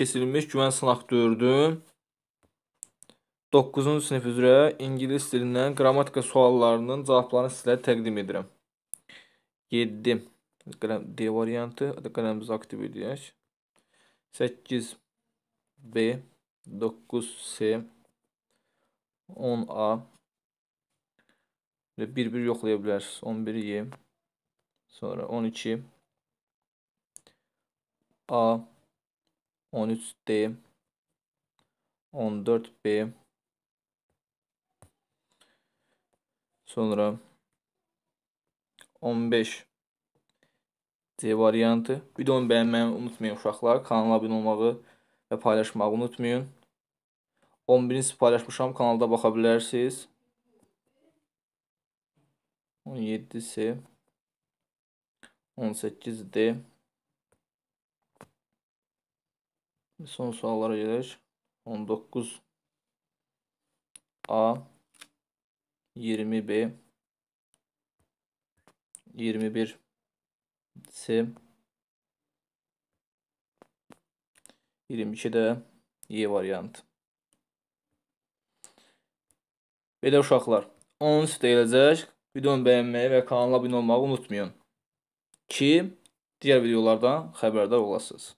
keçirilmiş güvən sınaq 4-ü 9-cu sinif üzrə ingilis dilindən qrammatika suallarının cavablarını sizə təqdim edirəm. 7. Qələm D variantı, qələmimizi aktiv edək. 8 B 9 C 10 A və bir-bir yoxlaya bilərsiniz. 11 Y sonra 12 A 13D 14B sonra 15 C variantı. Videonu bəyənməyi unutmayın uşaqlar. Kanala abunə olmağı və paylaşmağı unutmayın. 11-ci paylaşmışam. Kanalda baxa bilərsiniz. 17C 18D Son suallara gələk. 19 A 20 B 21 C 22 də Y e variantı. Belə uşaqlar, 13 deyiləcək. Videonu bəyənməyi və kanala abunə olmağı unutmayın ki, digər videolardan xəbərdar olasınız.